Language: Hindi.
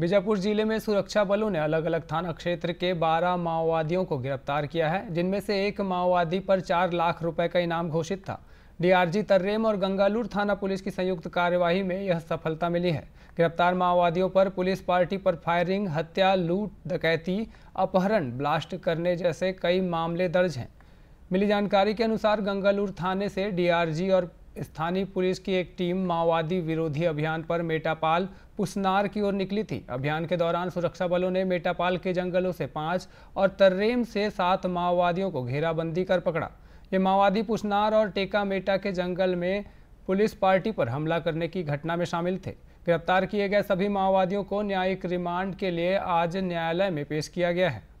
बीजापुर जिले में सुरक्षा बलों ने अलग अलग थाना क्षेत्र के 12 माओवादियों को गिरफ्तार किया है जिनमें से एक माओवादी पर 4 लाख रुपए का इनाम घोषित था डीआरजी तर्रेम और गंगालूर थाना पुलिस की संयुक्त कार्यवाही में यह सफलता मिली है गिरफ्तार माओवादियों पर पुलिस पार्टी पर फायरिंग हत्या लूट डकैती अपहरण ब्लास्ट करने जैसे कई मामले दर्ज हैं मिली जानकारी के अनुसार गंगालूर थाने से डीआरजी और स्थानीय पुलिस की एक टीम माओवादी विरोधी अभियान पर मेटापाल पुसनार की ओर निकली थी अभियान के दौरान सुरक्षा बलों ने मेटापाल के जंगलों से पांच और तर्रेम से सात माओवादियों को घेराबंदी कर पकड़ा ये माओवादी पुसनार और टेका मेटा के जंगल में पुलिस पार्टी पर हमला करने की घटना में शामिल थे गिरफ्तार किए गए सभी माओवादियों को न्यायिक रिमांड के लिए आज न्यायालय में पेश किया गया है